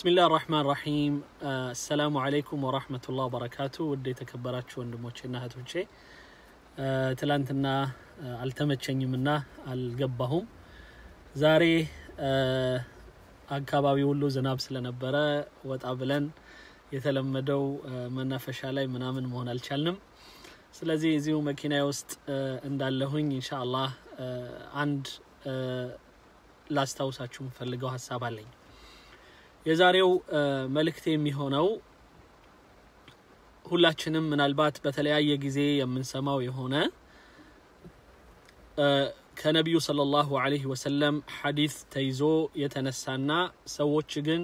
بسم الله الرحمن الرحيم آه، السلام عليكم ورحمة الله وبركاته ودي تكبراتش وندموش انها توجي آه، تلانتنا التمت شنجي منا القبهم زاري اقابا بيولو زناب سلنا برا واتقابلن يتلمدو منا فشالي منا من مهنا الشلنم سلازي زيو مكينة يوست اندالهون ان شاء الله عند لاستاوسات شمفرلقوها السابع لين የዛሬው መልእክት የሚሆነው ሁላችንም ምናልባት በተለያየ ጊዜ የምንሰማው የሆነ ከነቢዩ ሰለላሁ ዐለይሂ ወሰለም ሐዲስ ተይዞ የተነሳና ሰዎች ግን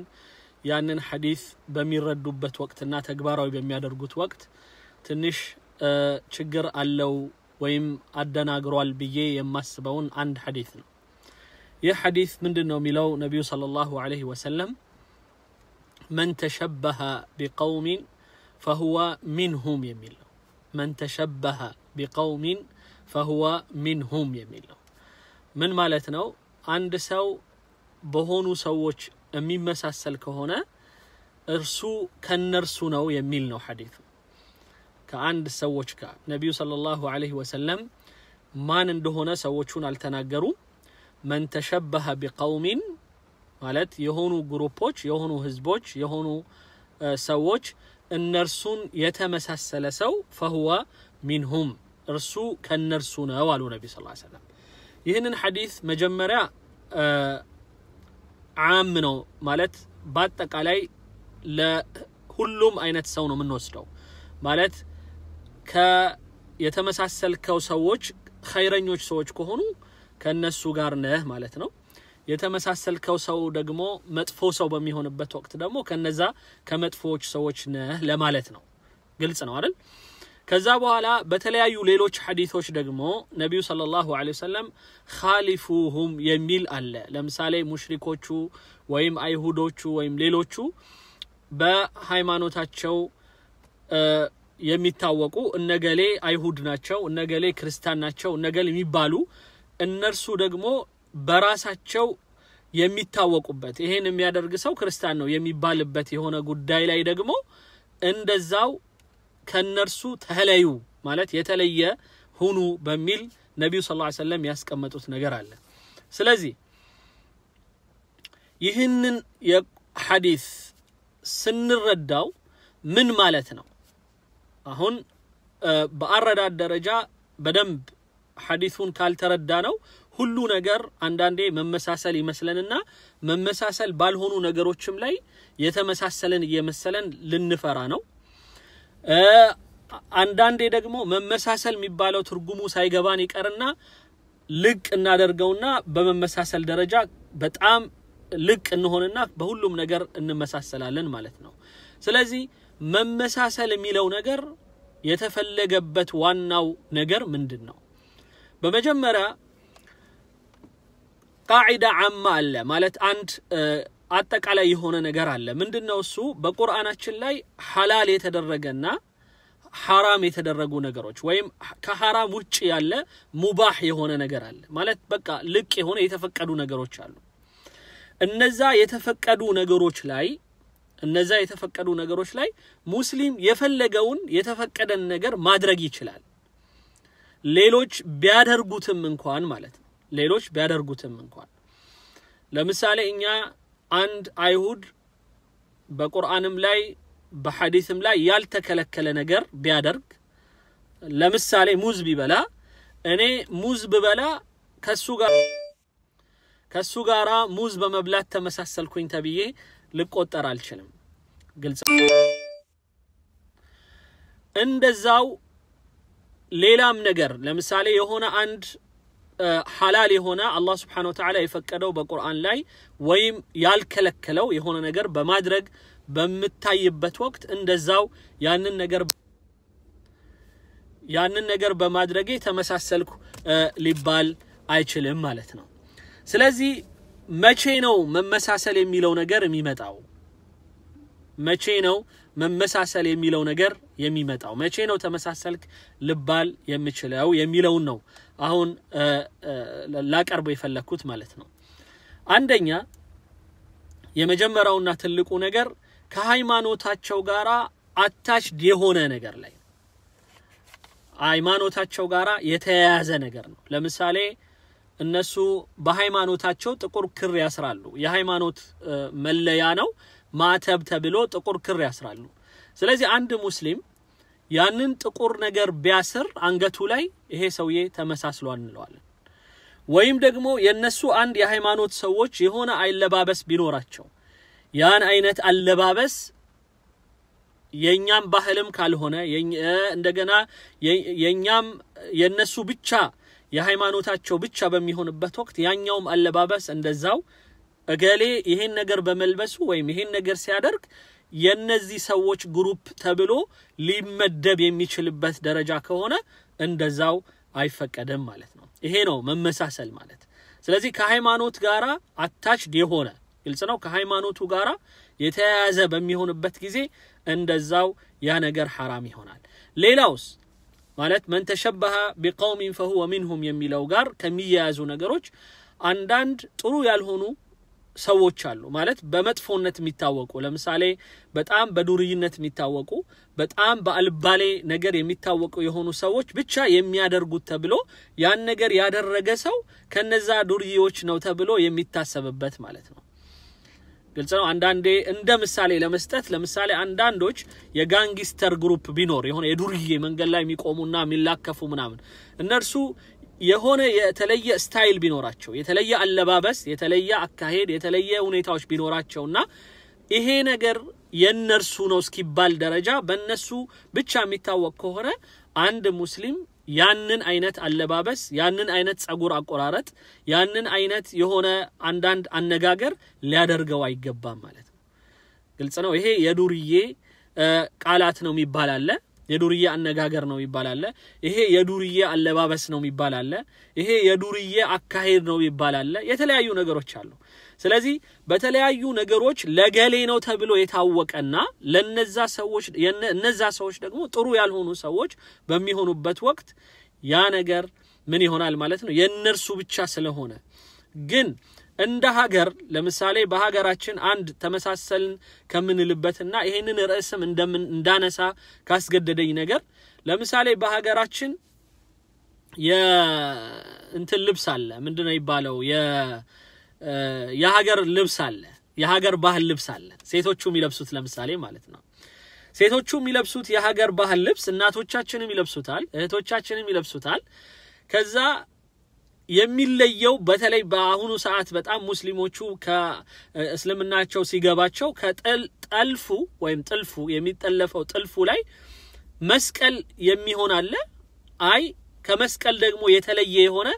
ያንን ሐዲስ በሚረዱበት ወቅትና ተግባራዊ በሚያደርጉት ወቅት ትንሽ ችግር አለው ወይም አደናግሯል ብዬ የማስበውን አንድ ሐዲስ ነው። ይህ ሐዲስ ምንድን ነው የሚለው ነቢዩ ሰለላሁ ዐለይሂ ወሰለም من تشبه بقوم فهو منهم يميل من تشبه بقوم فهو منهم يميل من مالتنا عند سو بهونو سووش أمي مساس الكهونة እርሱ ከነርሱ ነው የሚል ነው ሐዲቱ ከአንድ ሰዎች ጋር ነቢዩ ሰለላሁ ዐለይሂ ወሰለም ማን እንደሆነ ሰዎቹን አልተናገሩ መን ተሸበሀ ቢቀውሚን ማለት የሆኑ ግሩፖች፣ የሆኑ ህዝቦች፣ የሆኑ ሰዎች እነርሱን የተመሳሰለ ሰው ፈህዋ ሚንሁም እርሱ ከእነርሱ ነው አሉ ነቢ ስ ሰለም። ይህንን ሐዲስ መጀመሪያ ዓም ነው ማለት በአጠቃላይ ለሁሉም አይነት ሰው ነው የምንወስደው ማለት የተመሳሰልከው ሰዎች ኸይረኞች ሰዎች ከሆኑ ከእነሱ ጋር ነህ ማለት ነው። የተመሳሰልከው ሰው ደግሞ መጥፎ ሰው በሚሆንበት ወቅት ደግሞ ከነዛ ከመጥፎዎች ሰዎች ነህ ለማለት ነው። ግልጽ ነው አይደል? ከዛ በኋላ በተለያዩ ሌሎች ሐዲቶች ደግሞ ነቢዩ ሰለላሁ ዐለይሂ ወሰለም ኻሊፉሁም የሚል አለ። ለምሳሌ ሙሽሪኮቹ ወይም አይሁዶቹ ወይም ሌሎቹ በሃይማኖታቸው የሚታወቁ እነገሌ አይሁድ ናቸው፣ እነገሌ ክርስቲያን ናቸው፣ እነገሌ የሚባሉ እነርሱ ደግሞ በራሳቸው የሚታወቁበት ይሄን የሚያደርግ ሰው ክርስቲያን ነው የሚባልበት የሆነ ጉዳይ ላይ ደግሞ እንደዛው ከነርሱ ተለዩ ማለት የተለየ ሁኑ በሚል ነቢዩ ስ ላ ሰለም ያስቀመጡት ነገር አለ ስለዚህ ይህንን የሐዲስ ስንረዳው ምን ማለት ነው አሁን በአረዳድ ደረጃ በደንብ ሐዲሱን ካልተረዳ ነው ሁሉ ነገር አንዳንዴ መመሳሰል ይመስለንና መመሳሰል ባልሆኑ ነገሮችም ላይ የተመሳሰለን እየመሰለን ልንፈራ ነው። አንዳንዴ ደግሞ መመሳሰል የሚባለው ትርጉሙ ሳይገባን ይቀርና ልቅ እናደርገውና በመመሳሰል ደረጃ በጣም ልቅ እንሆንና በሁሉም ነገር እንመሳሰላለን ማለት ነው። ስለዚህ መመሳሰል የሚለው ነገር የተፈለገበት ዋናው ነገር ምንድን ነው? በመጀመሪያ ቃዒዳ ዓማ አለ ማለት አንድ አጠቃላይ የሆነ ነገር አለ። ምንድን ነው እሱ? በቁርአናችን ላይ ሐላል የተደረገና ሐራም የተደረጉ ነገሮች ወይም ከሐራም ውጭ ያለ ሙባህ የሆነ ነገር አለ። ማለት በቃ ልቅ የሆነ የተፈቀዱ ነገሮች አሉ። እነዛ የተፈቀዱ ነገሮች ላይ እነዛ የተፈቀዱ ነገሮች ላይ ሙስሊም የፈለገውን የተፈቀደን ነገር ማድረግ ይችላል። ሌሎች ቢያደርጉትም እንኳን ማለት ነው ሌሎች ቢያደርጉትም እንኳን ለምሳሌ እኛ አንድ አይሁድ በቁርአንም ላይ በሐዲስም ላይ ያልተከለከለ ነገር ቢያደርግ ለምሳሌ ሙዝ ቢበላ እኔ ሙዝ ብበላ ከሱ ጋር ከሱ ጋራ ሙዝ በመብላት ተመሳሰልኩኝ ተብዬ ልቆጠር አልችልም። ግልጽ። እንደዛው ሌላም ነገር ለምሳሌ የሆነ አንድ ሐላል የሆነ አላህ ስብሓነ ወተዓላ የፈቀደው በቁርአን ላይ ወይም ያልከለከለው የሆነ ነገር በማድረግ በምታይበት ወቅት እንደዛው ያንን ነገር ያንን ነገር በማድረጌ ተመሳሰልኩ ሊባል አይችልም ማለት ነው። ስለዚህ መቼ ነው መመሳሰል የሚለው ነገር የሚመጣው? መቼ ነው መመሳሰል የሚለው ነገር የሚመጣው? መቼ ነው ተመሳሰልክ ልባል የምችለው የሚለውን ነው አሁን ላቀርበው የፈለግኩት ማለት ነው። አንደኛ የመጀመሪያውና ትልቁ ነገር ከሃይማኖታቸው ጋር አታችድ የሆነ ነገር ላይ ሃይማኖታቸው ጋር የተያያዘ ነገር ነው። ለምሳሌ እነሱ በሃይማኖታቸው ጥቁር ክር ያስራሉ። የሃይማኖት መለያ ነው ማተብ ተብሎ ጥቁር ክር ያስራሉ። ስለዚህ አንድ ሙስሊም ያንን ጥቁር ነገር ቢያስር አንገቱ ላይ ይሄ ሰውዬ ተመሳስሏል እንለዋለን። ወይም ደግሞ የነሱ አንድ የሃይማኖት ሰዎች የሆነ አለባበስ ቢኖራቸው ያን አይነት አለባበስ የኛም ባህልም ካልሆነ እንደገና የኛም የነሱ ብቻ የሃይማኖታቸው ብቻ በሚሆንበት ወቅት ያኛውም አለባበስ እንደዛው እገሌ ይሄን ነገር በመልበሱ ወይም ይሄን ነገር ሲያደርግ የነዚህ ሰዎች ግሩፕ ተብሎ ሊመደብ የሚችልበት ደረጃ ከሆነ እንደዛው አይፈቀድም ማለት ነው። ይሄ ነው መመሳሰል ማለት። ስለዚህ ከሃይማኖት ጋር አታችድ የሆነ ግልጽ ነው። ከሃይማኖቱ ጋር የተያያዘ በሚሆንበት ጊዜ እንደዛው ያ ነገር ሐራም ይሆናል። ሌላውስ ማለት መን ተሸበሀ ቢቀውሚን ፈሁወ ሚንሁም የሚለው ጋር ከሚያያዙ ነገሮች አንዳንድ ጥሩ ያልሆኑ ሰዎች አሉ ማለት በመጥፎነት የሚታወቁ ለምሳሌ በጣም በዱርይነት የሚታወቁ በጣም በአልባሌ ነገር የሚታወቁ የሆኑ ሰዎች ብቻ የሚያደርጉት ተብሎ ያን ነገር ያደረገ ሰው ከነዛ ዱርዬዎች ነው ተብሎ የሚታሰብበት ማለት ነው። ግልጽ ነው። አንዳንዴ እንደ ምሳሌ ለመስጠት ለምሳሌ አንዳንዶች የጋንግስተር ግሩፕ ቢኖር የሆነ የዱርዬ መንገድ ላይ የሚቆሙና የሚላከፉ ምናምን እነርሱ የሆነ የተለየ ስታይል ቢኖራቸው የተለየ አለባበስ፣ የተለየ አካሄድ፣ የተለየ ሁኔታዎች ቢኖራቸውና ይሄ ነገር የነርሱ ነው እስኪባል ደረጃ በእነሱ ብቻ የሚታወቅ ከሆነ አንድ ሙስሊም ያንን አይነት አለባበስ፣ ያንን አይነት ጸጉር አቆራረጥ፣ ያንን አይነት የሆነ አንዳንድ አነጋገር ሊያደርገው አይገባም ማለት ነው። ግልጽ ነው። ይሄ የዱርዬ ቃላት ነው የሚባል አለ። የዱርዬ አነጋገር ነው ይባላል። ይሄ የዱርዬ አለባበስ ነው ይባላል። ይሄ የዱርዬ አካሄድ ነው ይባላለ። የተለያዩ ነገሮች አሉ። ስለዚህ በተለያዩ ነገሮች ለገሌ ነው ተብሎ የታወቀና ለነዛ ሰዎች እነዛ ሰዎች ደግሞ ጥሩ ያልሆኑ ሰዎች በሚሆኑበት ወቅት ያ ነገር ምን ይሆናል ማለት ነው የእነርሱ ብቻ ስለሆነ ግን እንደ ሀገር ለምሳሌ በሀገራችን አንድ ተመሳሰልን ከምንልበትና ይሄንን ርዕስም እንዳነሳ ካስገደደኝ ነገር ለምሳሌ በሀገራችን የእንትን ልብስ አለ ምንድነው ይባለው የሀገር ልብስ አለ የሀገር ባህል ልብስ አለ ሴቶቹ የሚለብሱት ለምሳሌ ማለት ነው ሴቶቹ የሚለብሱት የሀገር ባህል ልብስ እናቶቻችንም ይለብሱታል እህቶቻችንም ይለብሱታል ከዛ የሚለየው በተለይ በአሁኑ ሰዓት በጣም ሙስሊሞቹ ከእስልምናቸው ሲገባቸው ከጠልፉ ወይም ጥልፉ የሚጠለፈው ጥልፉ ላይ መስቀል የሚሆን አለ። አይ ከመስቀል ደግሞ የተለየ የሆነ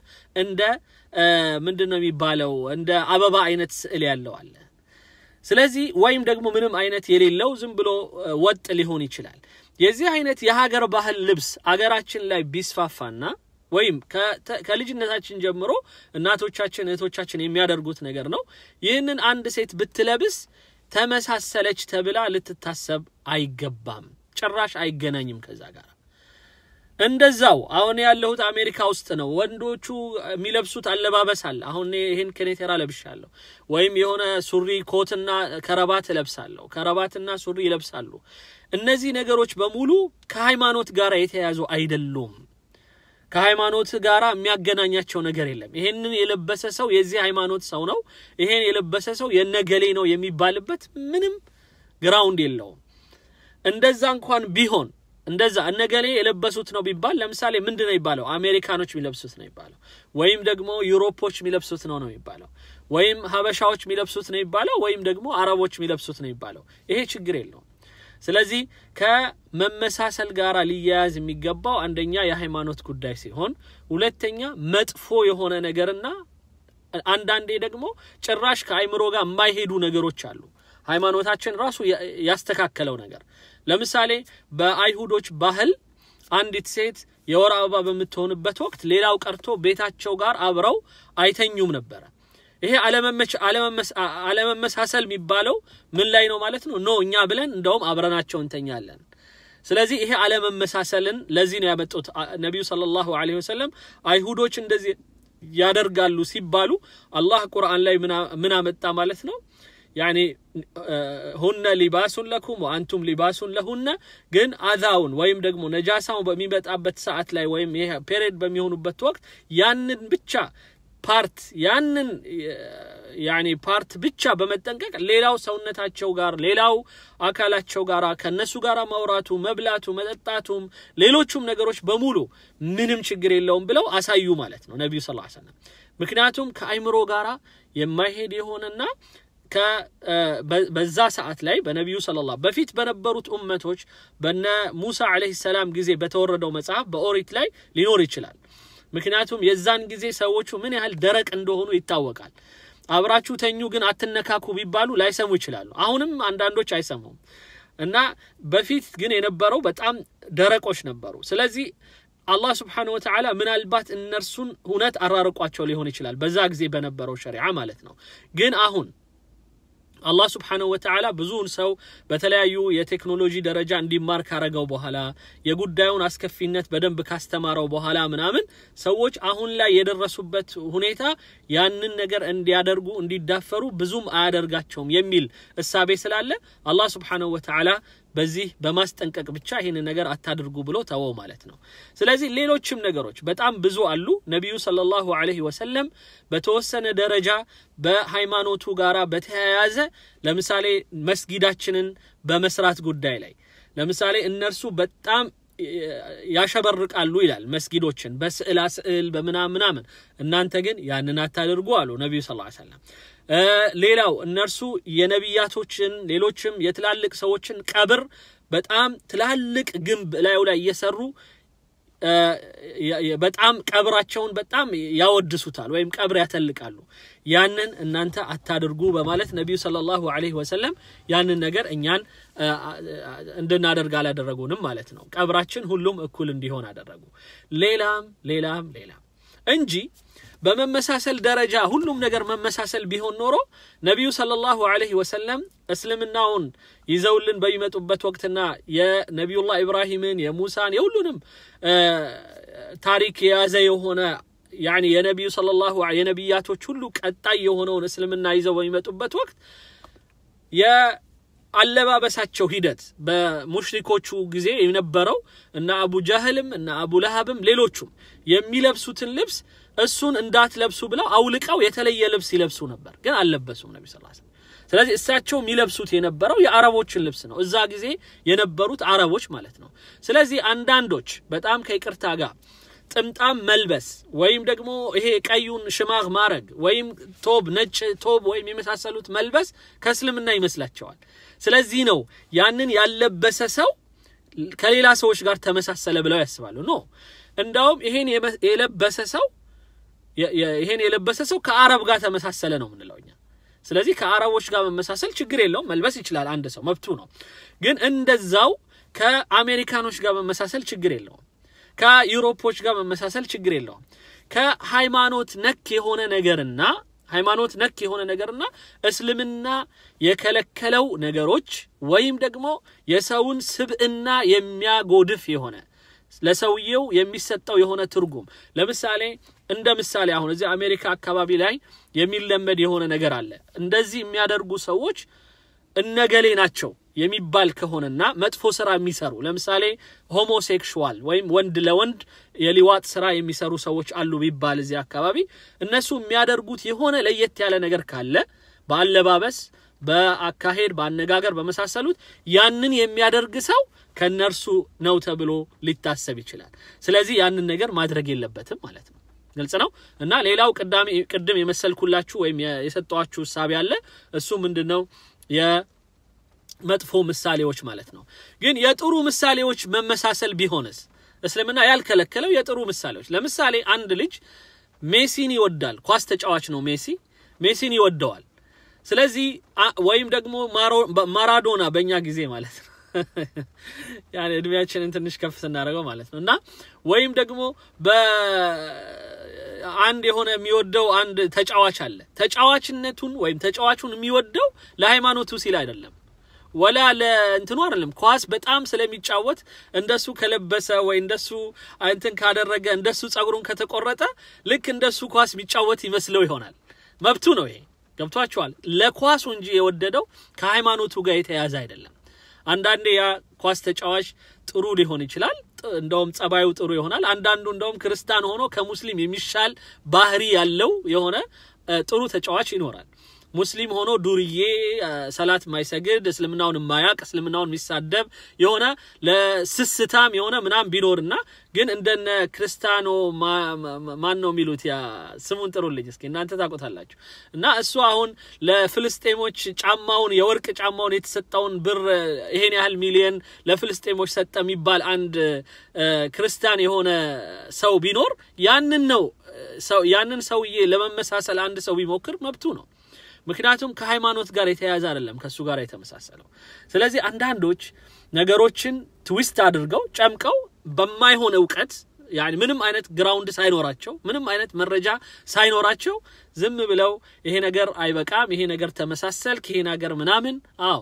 እንደ ምንድን ነው የሚባለው እንደ አበባ አይነት ስዕል ያለው አለ። ስለዚህ ወይም ደግሞ ምንም አይነት የሌለው ዝም ብሎ ወጥ ሊሆን ይችላል። የዚህ አይነት የሀገር ባህል ልብስ አገራችን ላይ ቢስፋፋና ወይም ከልጅነታችን ጀምሮ እናቶቻችን እህቶቻችን የሚያደርጉት ነገር ነው። ይህንን አንድ ሴት ብትለብስ ተመሳሰለች ተብላ ልትታሰብ አይገባም። ጭራሽ አይገናኝም ከዛ ጋር። እንደዛው አሁን ያለሁት አሜሪካ ውስጥ ነው። ወንዶቹ የሚለብሱት አለባበስ አለ። አሁን ይህን ከኔቴራ ለብሻለሁ፣ ወይም የሆነ ሱሪ ኮትና ከረባት እለብሳለሁ፣ ከረባትና ሱሪ ይለብሳሉ። እነዚህ ነገሮች በሙሉ ከሃይማኖት ጋር የተያያዙ አይደሉም። ከሃይማኖት ጋር የሚያገናኛቸው ነገር የለም። ይሄንን የለበሰ ሰው የዚህ ሃይማኖት ሰው ነው፣ ይሄን የለበሰ ሰው የነገሌ ነው የሚባልበት ምንም ግራውንድ የለውም። እንደዛ እንኳን ቢሆን እንደዛ እነገሌ የለበሱት ነው ቢባል ለምሳሌ ምንድን ነው ይባለው? አሜሪካኖች የሚለብሱት ነው ይባለው፣ ወይም ደግሞ ዩሮፖች የሚለብሱት ነው ነው ይባለው፣ ወይም ሀበሻዎች የሚለብሱት ነው ይባለው፣ ወይም ደግሞ አረቦች የሚለብሱት ነው ይባለው። ይሄ ችግር የለውም። ስለዚህ ከመመሳሰል ጋር ሊያያዝ የሚገባው አንደኛ የሃይማኖት ጉዳይ ሲሆን፣ ሁለተኛ መጥፎ የሆነ ነገርና አንዳንዴ ደግሞ ጭራሽ ከአይምሮ ጋር የማይሄዱ ነገሮች አሉ። ሃይማኖታችን ራሱ ያስተካከለው ነገር ለምሳሌ በአይሁዶች ባህል አንዲት ሴት የወር አበባ በምትሆንበት ወቅት ሌላው ቀርቶ ቤታቸው ጋር አብረው አይተኙም ነበረ። ይሄ አለመመሳሰል የሚባለው ምን ላይ ነው ማለት ነው? ኖ እኛ ብለን እንደውም አብረናቸው እንተኛለን። ስለዚህ ይሄ አለመመሳሰልን ለዚህ ነው ያመጡት። ነቢዩ ሰለላሁ ዐለይሂ ወሰለም አይሁዶች እንደዚህ ያደርጋሉ ሲባሉ አላህ ቁርአን ላይ ምን አመጣ ማለት ነው? ያኔ ሁነ ሊባሱን ለኩም ወአንቱም ሊባሱን ለሁነ። ግን አዛውን ወይም ደግሞ ነጃሳውን በሚመጣበት ሰዓት ላይ ወይም ይሄ ፔሬድ በሚሆኑበት ወቅት ያንን ብቻ ፓርት ያንን ያኔ ፓርት ብቻ በመጠንቀቅ ሌላው ሰውነታቸው ጋር ሌላው አካላቸው ጋር ከነሱ ጋር ማውራቱ፣ መብላቱ፣ መጠጣቱም ሌሎቹም ነገሮች በሙሉ ምንም ችግር የለውም ብለው አሳዩ ማለት ነው ነቢዩ ስ ሰለም። ምክንያቱም ከአይምሮ ጋር የማይሄድ የሆነና በዛ ሰዓት ላይ በነቢዩ ሰለላሁ በፊት በነበሩት ኡመቶች በነ ሙሳ ዓለይሂ ሰላም ጊዜ በተወረደው መጽሐፍ በኦሪት ላይ ሊኖር ይችላል ምክንያቱም የዛን ጊዜ ሰዎቹ ምን ያህል ደረቅ እንደሆኑ ይታወቃል። አብራችሁ ተኙ ግን አትነካኩ ቢባሉ ላይሰሙ ይችላሉ። አሁንም አንዳንዶች አይሰሙም እና በፊት ግን የነበረው በጣም ደረቆች ነበሩ። ስለዚህ አላህ ስብሓነሁ ወተዓላ ምናልባት እነርሱን እውነት አራርቋቸው ሊሆን ይችላል በዛ ጊዜ በነበረው ሸሪዓ ማለት ነው። ግን አሁን አላህ ስብሓነሁ ወተዓላ ብዙውን ሰው በተለያዩ የቴክኖሎጂ ደረጃ እንዲማር ካረገው በኋላ የጉዳዩን አስከፊነት በደንብ ካስተማረው በኋላ ምናምን ሰዎች አሁን ላይ የደረሱበት ሁኔታ ያንን ነገር እንዲያደርጉ እንዲዳፈሩ ብዙም አያደርጋቸውም የሚል እሳቤ ስላለ አላህ ስብሓነሁ ወተዓላ በዚህ በማስጠንቀቅ ብቻ ይህን ነገር አታድርጉ ብሎ ተወው ማለት ነው። ስለዚህ ሌሎችም ነገሮች በጣም ብዙ አሉ። ነቢዩ ሰለላሁ ዐለይሂ ወሰለም በተወሰነ ደረጃ በሃይማኖቱ ጋራ በተያያዘ ለምሳሌ መስጊዳችንን በመስራት ጉዳይ ላይ ለምሳሌ እነርሱ በጣም ያሸበርቃሉ ይላል መስጊዶችን በስዕላ ስዕል በምናምን ምናምን፣ እናንተ ግን ያንን አታደርጉ አሉ ነቢዩ ሰለላሁ ዐለይሂ ወሰለም። ሌላው እነርሱ የነቢያቶችን ሌሎችም የትላልቅ ሰዎችን ቀብር በጣም ትላልቅ ግንብ ላዩ ላይ እየሰሩ በጣም ቀብራቸውን በጣም ያወድሱታል ወይም ቀብር ያተልቃሉ። ያንን እናንተ አታድርጉ በማለት ነቢዩ ሰለላሁ ዐለይሂ ወሰለም ያንን ነገር እኛን እንድናደርግ አላደረጉንም ማለት ነው። ቀብራችን ሁሉም እኩል እንዲሆን አደረጉ። ሌላም ሌላም ሌላም እንጂ በመመሳሰል ደረጃ ሁሉም ነገር መመሳሰል ቢሆን ኖሮ ነቢዩ ሰለላሁ ዐለይሂ ወሰለም እስልምናውን ይዘውልን በሚመጡበት ወቅትና የነቢዩላህ ኢብራሂምን የሙሳን የሁሉንም ታሪክ የያዘ የሆነ ያኒ የነቢዩ ሰለላሁ የነቢያቶች ሁሉ ቀጣይ የሆነውን እስልምና ይዘው በሚመጡበት ወቅት አለባበሳቸው ሂደት በሙሽሪኮቹ ጊዜ የነበረው እና አቡ ጀህልም እና አቡ ለሀብም ሌሎቹም የሚለብሱትን ልብስ እሱን እንዳትለብሱ ብለው አውልቀው የተለየ ልብስ ይለብሱ ነበር፣ ግን አልለበሱም ነቢ ስ ስለዚህ እሳቸው የሚለብሱት የነበረው የአረቦችን ልብስ ነው፣ እዛ ጊዜ የነበሩት አረቦች ማለት ነው። ስለዚህ አንዳንዶች በጣም ከይቅርታ ጋር ጥምጣም መልበስ ወይም ደግሞ ይሄ ቀዩን ሽማግ ማረግ ወይም ቶብ ነጭ ቶብ ወይም የመሳሰሉት መልበስ ከእስልምና ይመስላቸዋል። ስለዚህ ነው ያንን ያለበሰ ሰው ከሌላ ሰዎች ጋር ተመሳሰለ ብለው ያስባሉ። ኖ እንዳውም ይሄን የለበሰ ሰው ይሄን የለበሰ ሰው ከአረብ ጋር ተመሳሰለ ነው የምንለው እኛ። ስለዚህ ከአረቦች ጋር መመሳሰል ችግር የለውም፣ መልበስ ይችላል አንድ ሰው መብቱ ነው። ግን እንደዛው ከአሜሪካኖች ጋር መመሳሰል ችግር የለውም፣ ከዩሮፖች ጋር መመሳሰል ችግር የለውም። ከሃይማኖት ነክ የሆነ ነገርና ሃይማኖት ነክ የሆነ ነገርና እስልምና የከለከለው ነገሮች ወይም ደግሞ የሰውን ስብዕና የሚያጎድፍ የሆነ ለሰውየው የሚሰጠው የሆነ ትርጉም ለምሳሌ እንደ ምሳሌ አሁን እዚህ አሜሪካ አካባቢ ላይ የሚለመድ የሆነ ነገር አለ። እንደዚህ የሚያደርጉ ሰዎች እነገሌ ናቸው የሚባል ከሆነና መጥፎ ስራ የሚሰሩ ለምሳሌ ሆሞሴክሽዋል ወይም ወንድ ለወንድ የሊዋጥ ስራ የሚሰሩ ሰዎች አሉ ቢባል እዚህ አካባቢ እነሱ የሚያደርጉት የሆነ ለየት ያለ ነገር ካለ በአለባበስ በአካሄድ በአነጋገር በመሳሰሉት ያንን የሚያደርግ ሰው ከነርሱ ነው ተብሎ ሊታሰብ ይችላል። ስለዚህ ያንን ነገር ማድረግ የለበትም ማለት ነው። ግልጽ ነው እና ሌላው ቅዳሜ ቅድም የመሰልኩላችሁ ወይም የሰጠዋችሁ ሳቢ አለ። እሱ ምንድን ነው? የመጥፎ ምሳሌዎች ማለት ነው። ግን የጥሩ ምሳሌዎች መመሳሰል ቢሆንስ? እስልምና ያልከለከለው የጥሩ ምሳሌዎች፣ ለምሳሌ አንድ ልጅ ሜሲን ይወዳል። ኳስ ተጫዋች ነው ሜሲ። ሜሲን ይወደዋል ስለዚህ ወይም ደግሞ ማራዶና በእኛ ጊዜ ማለት ነው ያን እድሜያችንን ትንሽ ከፍ ስናደርገው ማለት ነው እና ወይም ደግሞ በአንድ የሆነ የሚወደው አንድ ተጫዋች አለ ተጫዋችነቱን ወይም ተጫዋቹን የሚወደው ለሃይማኖቱ ሲል አይደለም ወላ ለእንትኑ አይደለም ኳስ በጣም ስለሚጫወት እንደሱ ከለበሰ ወይ እንደሱ እንትን ካደረገ እንደሱ ጸጉሩን ከተቆረጠ ልክ እንደሱ ኳስ የሚጫወት ይመስለው ይሆናል መብቱ ነው ይሄ ገብቷቸዋል ለኳሱ እንጂ የወደደው ከሃይማኖቱ ጋር የተያዘ አይደለም አንዳንዴ ያ ኳስ ተጫዋች ጥሩ ሊሆን ይችላል እንደውም ጸባዩ ጥሩ ይሆናል አንዳንዱ እንደውም ክርስቲያን ሆኖ ከሙስሊም የሚሻል ባህሪ ያለው የሆነ ጥሩ ተጫዋች ይኖራል ሙስሊም ሆኖ ዱርዬ ሰላት የማይሰግድ እስልምናውን የማያቅ እስልምናውን የሚሳደብ የሆነ ለስስታም የሆነ ምናም ቢኖርና ግን እንደነ ክርስታኖ ማን ነው የሚሉት ያ ስሙን ጥሩልኝ እስኪ እናንተ ታቆታላችሁ እና እሱ አሁን ለፍልስጤሞች ጫማውን የወርቅ ጫማውን የተሰጠውን ብር ይሄን ያህል ሚሊየን ለፍልስጤሞች ሰጠ የሚባል አንድ ክርስቲያን የሆነ ሰው ቢኖር ያንን ነው ያንን ሰውዬ ለመመሳሰል አንድ ሰው ቢሞክር መብቱ ነው ምክንያቱም ከሃይማኖት ጋር የተያያዘ አይደለም ከእሱ ጋር የተመሳሰለው ስለዚህ አንዳንዶች ነገሮችን ትዊስት አድርገው ጨምቀው በማይሆን እውቀት ምንም አይነት ግራውንድ ሳይኖራቸው ምንም አይነት መረጃ ሳይኖራቸው ዝም ብለው ይሄ ነገር አይበቃም ይሄ ነገር ተመሳሰል ይሄ ነገር ምናምን አዎ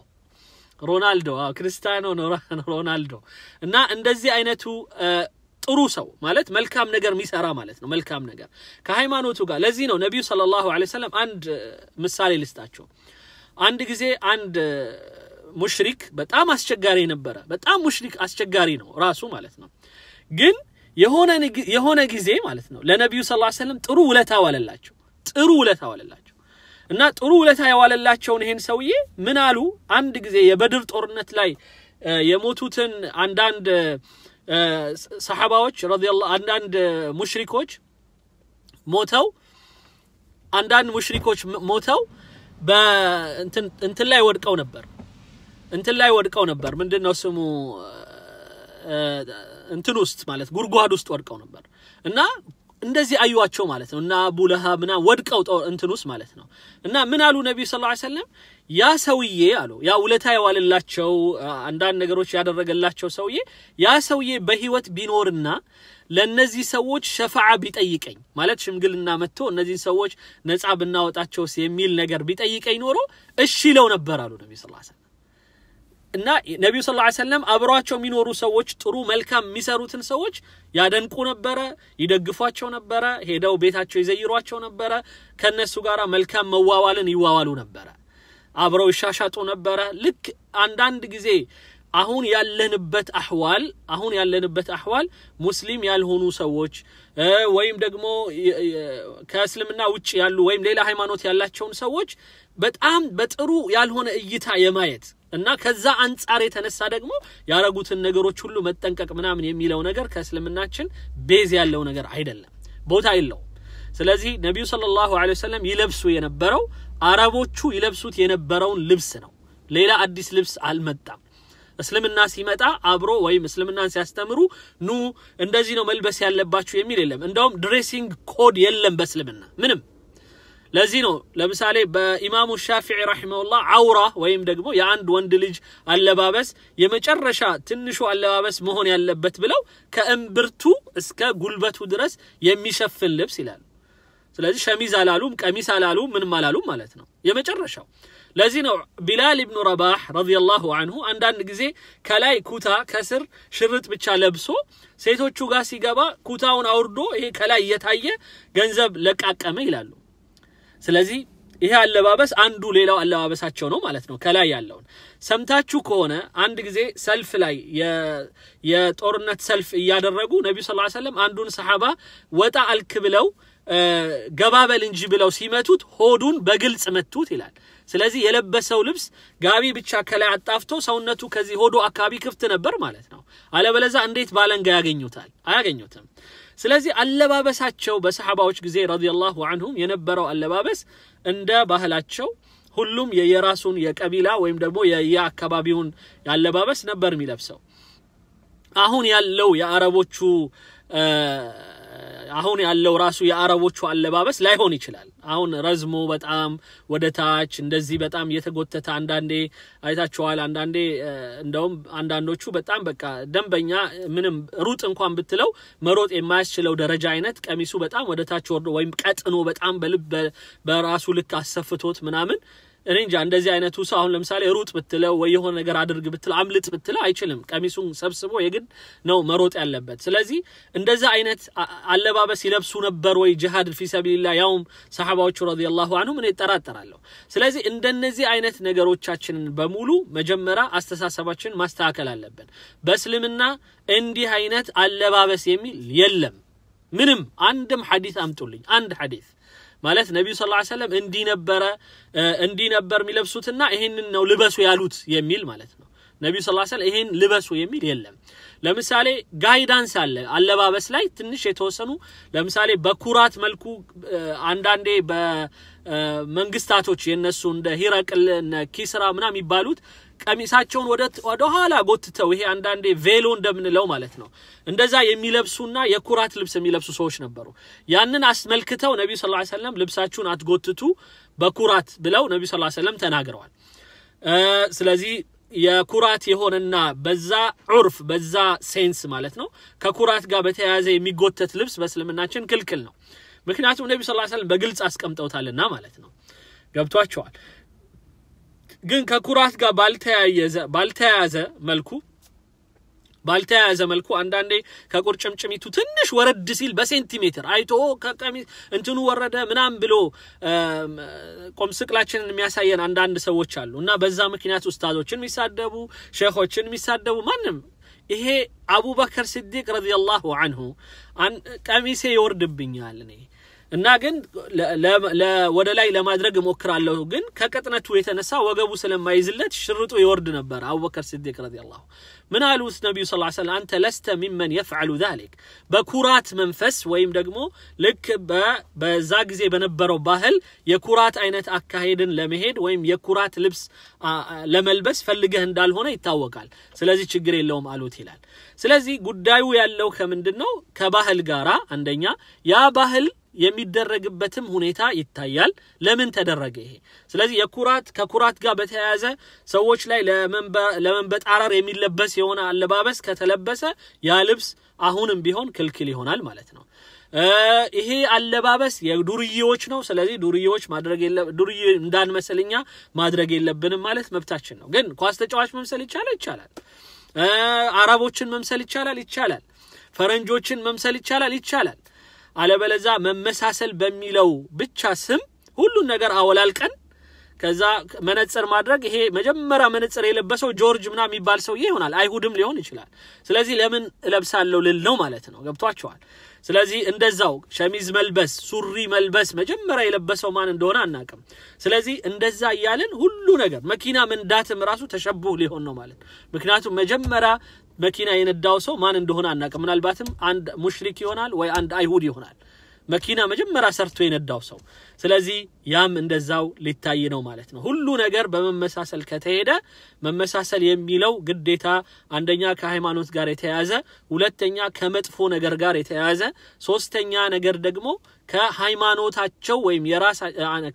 ሮናልዶ ክርስቲያኖ ሮናልዶ እና እንደዚህ አይነቱ ጥሩ ሰው ማለት መልካም ነገር የሚሰራ ማለት ነው። መልካም ነገር ከሃይማኖቱ ጋር። ለዚህ ነው ነቢዩ ሰለላሁ ዐለይሂ ወሰለም አንድ ምሳሌ ልስጣቸው። አንድ ጊዜ አንድ ሙሽሪክ በጣም አስቸጋሪ ነበረ። በጣም ሙሽሪክ አስቸጋሪ ነው ራሱ ማለት ነው። ግን የሆነ ጊዜ ማለት ነው ለነቢዩ ሰለላሁ ዐለይሂ ወሰለም ጥሩ ውለታ ዋለላቸው። ጥሩ ውለታ ዋለላቸው እና ጥሩ ውለታ የዋለላቸውን ይሄን ሰውዬ ምን አሉ? አንድ ጊዜ የበድር ጦርነት ላይ የሞቱትን አንዳንድ ሰሐባዎች ረዲየላሁ አንዳንድ ሙሽሪኮች ሞተው አንዳንድ ሙሽሪኮች ሞተው እንትን ላይ ወድቀው ነበር እንትን ላይ ወድቀው ነበር ምንድን ነው ስሙ እንትን ውስጥ ማለት ጉድጓድ ውስጥ ወድቀው ነበር እና እንደዚህ አዩዋቸው ማለት ነው እና አቡ ለሃብ ምና ወድቀው እንትን ውስጥ ማለት ነው እና ምን አሉ ነቢዩ ስለ ሰለም ያ ሰውዬ አለው ያ ውለታ የዋለላቸው አንዳንድ ነገሮች ያደረገላቸው ሰውዬ ያ ሰውዬ በህይወት ቢኖርና ለነዚህ ሰዎች ሸፋዓ ቢጠይቀኝ ማለት ሽምግልና መጥቶ እነዚህ ሰዎች ነጻ ብናወጣቸውስ የሚል ነገር ቢጠይቀኝ ኖሮ እሺ ይለው ነበር አሉ ነቢ ስ እና ነቢዩ ስ ሰለም አብሯቸው የሚኖሩ ሰዎች ጥሩ መልካም የሚሰሩትን ሰዎች ያደንቁ ነበረ፣ ይደግፏቸው ነበረ፣ ሄደው ቤታቸው ይዘይሯቸው ነበረ፣ ከእነሱ ጋር መልካም መዋዋልን ይዋዋሉ ነበረ። አብረው ይሻሻጡ ነበረ። ልክ አንዳንድ ጊዜ አሁን ያለንበት አህዋል አሁን ያለንበት አህዋል ሙስሊም ያልሆኑ ሰዎች ወይም ደግሞ ከእስልምና ውጭ ያሉ ወይም ሌላ ሃይማኖት ያላቸውን ሰዎች በጣም በጥሩ ያልሆነ እይታ የማየት እና ከዛ አንጻር የተነሳ ደግሞ ያረጉትን ነገሮች ሁሉ መጠንቀቅ ምናምን የሚለው ነገር ከእስልምናችን ቤዝ ያለው ነገር አይደለም፣ ቦታ የለው። ስለዚህ ነቢዩ ሰለላሁ ዐለይሂ ወሰለም ይለብሱ የነበረው አረቦቹ ይለብሱት የነበረውን ልብስ ነው። ሌላ አዲስ ልብስ አልመጣም። እስልምና ሲመጣ አብሮ ወይም እስልምናን ሲያስተምሩ ኑ እንደዚህ ነው መልበስ ያለባችሁ የሚል የለም። እንደውም ድሬሲንግ ኮድ የለም በእስልምና ምንም። ለዚህ ነው ለምሳሌ በኢማሙ ሻፊዒ ረሂመሁላህ አውራ ወይም ደግሞ የአንድ ወንድ ልጅ አለባበስ የመጨረሻ ትንሹ አለባበስ መሆን ያለበት ብለው ከእምብርቱ እስከ ጉልበቱ ድረስ የሚሸፍን ልብስ ይላል። ስለዚህ ሸሚዝ አላሉም ቀሚስ አላሉም ምንም አላሉም ማለት ነው የመጨረሻው ለዚህ ነው ቢላል ኢብኑ ረባህ ረዲየላሁ አንሁ አንዳንድ ጊዜ ከላይ ኩታ ከስር ሽርጥ ብቻ ለብሶ ሴቶቹ ጋር ሲገባ ኩታውን አውርዶ ይሄ ከላይ እየታየ ገንዘብ ለቃቀመ ይላሉ ስለዚህ ይሄ አለባበስ አንዱ ሌላው አለባበሳቸው ነው ማለት ነው ከላይ ያለውን ሰምታችሁ ከሆነ አንድ ጊዜ ሰልፍ ላይ የጦርነት ሰልፍ እያደረጉ ነቢዩ ስ ሰለም አንዱን ሰሓባ ወጣ አልክ ብለው ገባበል እንጂ ብለው ሲመቱት ሆዱን በግልጽ መቱት ይላል። ስለዚህ የለበሰው ልብስ ጋቢ ብቻ ከላይ አጣፍቶ ሰውነቱ ከዚህ ሆዶ አካባቢ ክፍት ነበር ማለት ነው። አለበለዛ እንዴት ባለንጋ ያገኙታል? አያገኙትም። ስለዚህ አለባበሳቸው በሰሓባዎች ጊዜ ረዲየላሁ አንሁም የነበረው አለባበስ እንደ ባህላቸው ሁሉም የየራሱን የቀቢላ ወይም ደግሞ የየአካባቢውን አለባበስ ነበር የሚለብሰው። አሁን ያለው የአረቦቹ አሁን ያለው ራሱ የአረቦቹ አለባበስ ላይሆን ይችላል። አሁን ረዝሞ በጣም ወደ ታች እንደዚህ በጣም የተጎተተ አንዳንዴ አይታችኋል። አንዳንዴ እንደውም አንዳንዶቹ በጣም በቃ ደንበኛ ምንም ሩጥ እንኳን ብትለው መሮጥ የማያስችለው ደረጃ አይነት ቀሚሱ በጣም ወደ ታች ወርዶ ወይም ቀጥኖ በጣም በልብ በራሱ ልክ አሰፍቶት ምናምን እኔ እንጃ እንደዚህ አይነቱ ሰው አሁን ለምሳሌ ሩጥ ብትለው ወይ የሆነ ነገር አድርግ ብትለው አምልጥ ብትለው አይችልም። ቀሚሱን ሰብስቦ የግድ ነው መሮጥ ያለበት። ስለዚህ እንደዚህ አይነት አለባበስ ይለብሱ ነበር ወይ ጅሃድ ፊሰቢልላ ያውም ሰሐባዎቹ ረዲየላሁ አንሁም እኔ እጠራጠራለሁ። ስለዚህ እንደነዚህ አይነት ነገሮቻችንን በሙሉ መጀመሪያ አስተሳሰባችን ማስተካከል አለብን። በእስልምና እንዲህ አይነት አለባበስ የሚል የለም። ምንም አንድም ሐዲስ አምጡልኝ፣ አንድ ሐዲስ ማለት ነቢዩ ስ ሰለም እንዲህ ነበረ ነበር የሚለብሱትና ይህንን ነው ልበሱ ያሉት የሚል ማለት ነው። ነቢዩ ስ ሰለም ይህን ልበሱ የሚል የለም። ለምሳሌ ጋይዳንስ አለ አለባበስ ላይ ትንሽ የተወሰኑ ለምሳሌ በኩራት መልኩ አንዳንዴ በመንግስታቶች የነሱ እንደ ሂረቅል ኪስራ ምና የሚባሉት ቀሚሳቸውን ወደ ኋላ ጎትተው ይሄ አንዳንዴ ቬሎ እንደምንለው ማለት ነው እንደዛ የሚለብሱና የኩራት ልብስ የሚለብሱ ሰዎች ነበሩ ያንን አስመልክተው ነቢዩ ስ ሰለም ልብሳችሁን አትጎትቱ በኩራት ብለው ነቢዩ ስ ሰለም ተናግረዋል ስለዚህ የኩራት የሆነና በዛ ዑርፍ በዛ ሴንስ ማለት ነው ከኩራት ጋር በተያያዘ የሚጎተት ልብስ በእስልምናችን ክልክል ነው ምክንያቱም ነቢዩ ስ ሰለም በግልጽ አስቀምጠውታልና ማለት ነው ገብቷቸዋል ግን ከኩራት ጋር ባልተያያዘ ባልተያያዘ መልኩ ባልተያያዘ መልኩ አንዳንዴ ከቁርጭምጭሚቱ ትንሽ ወረድ ሲል በሴንቲሜትር አይቶ ከቀሚ እንትኑ ወረደ ምናም ብሎ ቆምስቅላችንን የሚያሳየን አንዳንድ ሰዎች አሉ እና በዛ ምክንያት ኡስታዞችን የሚሳደቡ ሼኾችን የሚሳደቡ ማንም ይሄ አቡበከር ስዲቅ ላሁ አንሁ ቀሚሴ ይወርድብኛል እኔ እና ግን ወደ ላይ ለማድረግ እሞክራለሁ ግን ከቅጥነቱ የተነሳ ወገቡ ስለማይዝለት ሽርጡ ይወርድ ነበር አቡበከር ስዲቅ ረዲየላሁ ምን አሉት ነቢዩ ስ ሰለም አንተ ለስተ ሚመን የፍዓሉ ዛሊክ በኩራት መንፈስ ወይም ደግሞ ልክ በዛ ጊዜ በነበረው ባህል የኩራት አይነት አካሄድን ለመሄድ ወይም የኩራት ልብስ ለመልበስ ፈልገህ እንዳልሆነ ይታወቃል ስለዚህ ችግር የለውም አሉት ይላል ስለዚህ ጉዳዩ ያለው ከምንድን ነው ከባህል ጋራ አንደኛ ያ ባህል የሚደረግበትም ሁኔታ ይታያል። ለምን ተደረገ ይሄ? ስለዚህ የኩራት ከኩራት ጋር በተያያዘ ሰዎች ላይ ለመንበጣረር የሚለበስ የሆነ አለባበስ ከተለበሰ ያ ልብስ አሁንም ቢሆን ክልክል ይሆናል ማለት ነው። ይሄ አለባበስ የዱርዬዎች ነው። ስለዚህ ዱርዬዎች ማድረግ ዱርዬ እንዳንመስልኛ ማድረግ የለብንም ማለት መብታችን ነው። ግን ኳስ ተጫዋች መምሰል ይቻላል ይቻላል። አረቦችን መምሰል ይቻላል ይቻላል። ፈረንጆችን መምሰል ይቻላል ይቻላል። አለበለዛ መመሳሰል በሚለው ብቻ ስም ሁሉን ነገር አወላልቀን ከዛ መነጽር ማድረግ ይሄ መጀመሪያ መነጽር የለበሰው ጆርጅ ምና የሚባል ሰውዬ ይሆናል። አይሁድም ሊሆን ይችላል። ስለዚህ ለምን እለብሳለሁ ልል ነው ማለት ነው። ገብቷቸዋል። ስለዚህ እንደዛው ሸሚዝ መልበስ፣ ሱሪ መልበስ መጀመሪያ የለበሰው ማን እንደሆነ አናቅም። ስለዚህ እንደዛ እያለን ሁሉ ነገር መኪና መንዳትም ራሱ ተሸቡህ ሊሆን ነው ማለት ምክንያቱም መጀመሪያ መኪና የነዳው ሰው ማን እንደሆነ አናውቅም። ምናልባትም አንድ ሙሽሪክ ይሆናል ወይ አንድ አይሁድ ይሆናል። መኪና መጀመሪያ ሰርቶ የነዳው ሰው ስለዚህ ያም እንደዛው ሊታይ ነው ማለት ነው። ሁሉ ነገር በመመሳሰል ከተሄደ መመሳሰል የሚለው ግዴታ አንደኛ ከሃይማኖት ጋር የተያያዘ፣ ሁለተኛ ከመጥፎ ነገር ጋር የተያያዘ፣ ሶስተኛ ነገር ደግሞ ከሃይማኖታቸው ወይም የራስ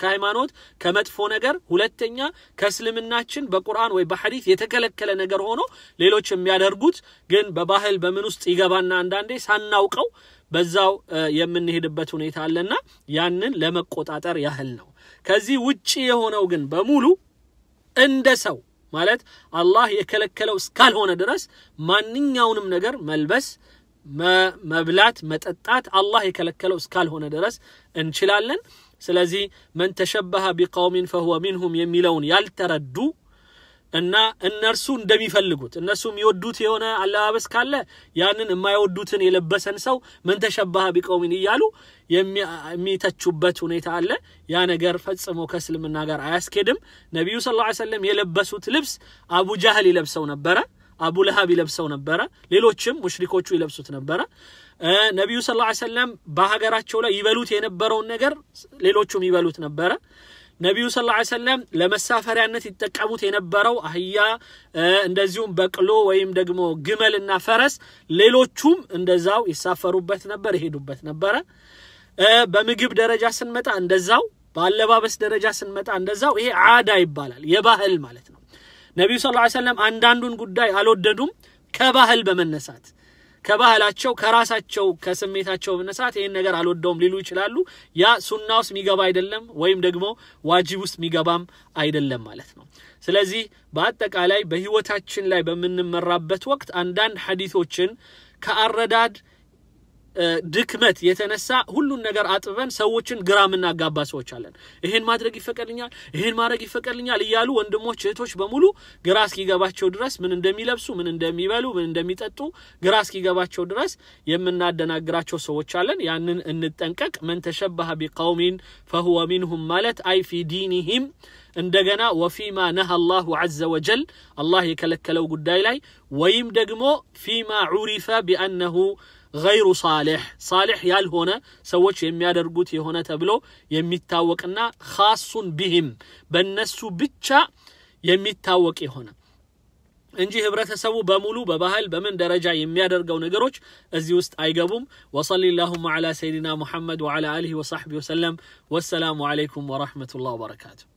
ከሃይማኖት ከመጥፎ ነገር፣ ሁለተኛ ከእስልምናችን በቁርአን ወይ በሐዲስ የተከለከለ ነገር ሆኖ ሌሎች የሚያደርጉት ግን በባህል በምን ውስጥ ይገባና አንዳንዴ ሳናውቀው በዛው የምንሄድበት ሁኔታ አለና ያንን ለመቆጣ መቆጣጠር ያህል ነው። ከዚህ ውጪ የሆነው ግን በሙሉ እንደ ሰው ማለት አላህ የከለከለው እስካልሆነ ድረስ ማንኛውንም ነገር መልበስ፣ መብላት፣ መጠጣት አላህ የከለከለው እስካልሆነ ድረስ እንችላለን። ስለዚህ መን ተሸበሀ ቢቀውሚን ፈሁወ ሚንሁም የሚለውን ያልተረዱ እና እነርሱ እንደሚፈልጉት እነርሱ የሚወዱት የሆነ አለባበስ ካለ ያንን የማይወዱትን የለበሰን ሰው ምን ተሸባህ ቢቀውሚን እያሉ የሚተቹበት ሁኔታ አለ። ያ ነገር ፈጽሞ ከእስልምና ጋር አያስኬድም። ነቢዩ ስ ላ ሰለም የለበሱት ልብስ አቡ ጃህል ይለብሰው ነበረ። አቡ ለሀብ ይለብሰው ነበረ። ሌሎችም ሙሽሪኮቹ ይለብሱት ነበረ። ነቢዩ ስ ላ ሰለም በሀገራቸው ላይ ይበሉት የነበረውን ነገር ሌሎቹም ይበሉት ነበረ። ነቢዩ ስ ላ ሰለም ለመሳፈሪያነት ይጠቀሙት የነበረው አህያ እንደዚሁም በቅሎ ወይም ደግሞ ግመልና ፈረስ፣ ሌሎቹም እንደዛው ይሳፈሩበት ነበር፣ ይሄዱበት ነበረ። በምግብ ደረጃ ስንመጣ እንደዛው፣ በአለባበስ ደረጃ ስንመጣ እንደዛው። ይሄ አዳ ይባላል፣ የባህል ማለት ነው። ነቢዩ ስ ሰለም አንዳንዱን ጉዳይ አልወደዱም ከባህል በመነሳት ከባህላቸው ከራሳቸው ከስሜታቸው መነሳት ይህን ነገር አልወደውም ሊሉ ይችላሉ። ያ ሱና ውስጥ የሚገባ አይደለም፣ ወይም ደግሞ ዋጅብ ውስጥ የሚገባም አይደለም ማለት ነው። ስለዚህ በአጠቃላይ በህይወታችን ላይ በምንመራበት ወቅት አንዳንድ ሐዲቶችን ከአረዳድ ድክመት የተነሳ ሁሉን ነገር አጥበን ሰዎችን ግራ የምናጋባ ሰዎች አለን። ይሄን ማድረግ ይፈቀድልኛል፣ ይሄን ማድረግ ይፈቀድልኛል እያሉ ወንድሞች እህቶች በሙሉ ግራ እስኪገባቸው ድረስ ምን እንደሚለብሱ፣ ምን እንደሚበሉ፣ ምን እንደሚጠጡ ግራ እስኪገባቸው ድረስ የምናደናግራቸው ሰዎች አለን። ያንን እንጠንቀቅ። መን ተሸበሀ ቢቀውሚን ፈሁወ ሚንሁም ማለት አይ ፊ ዲኒሂም እንደገና ወፊማ ነሃ አላሁ ዐዘ ወጀል አላህ የከለከለው ጉዳይ ላይ ወይም ደግሞ ፊማ ዑሪፈ ቢአነሁ غير صالح صالح يال هنا سوتش يميادر قوتي هنا تبلو يميتاوكنا خاص بهم بنسو بيتشا يميتاوكي هنا انجي هبرت سو بمولو ببهل بمن درجة يميادر قونا قروش ازيوست اي قبوم وصلي اللهم على سيدنا محمد وعلى آله وصحبه وسلم والسلام عليكم ورحمة الله وبركاته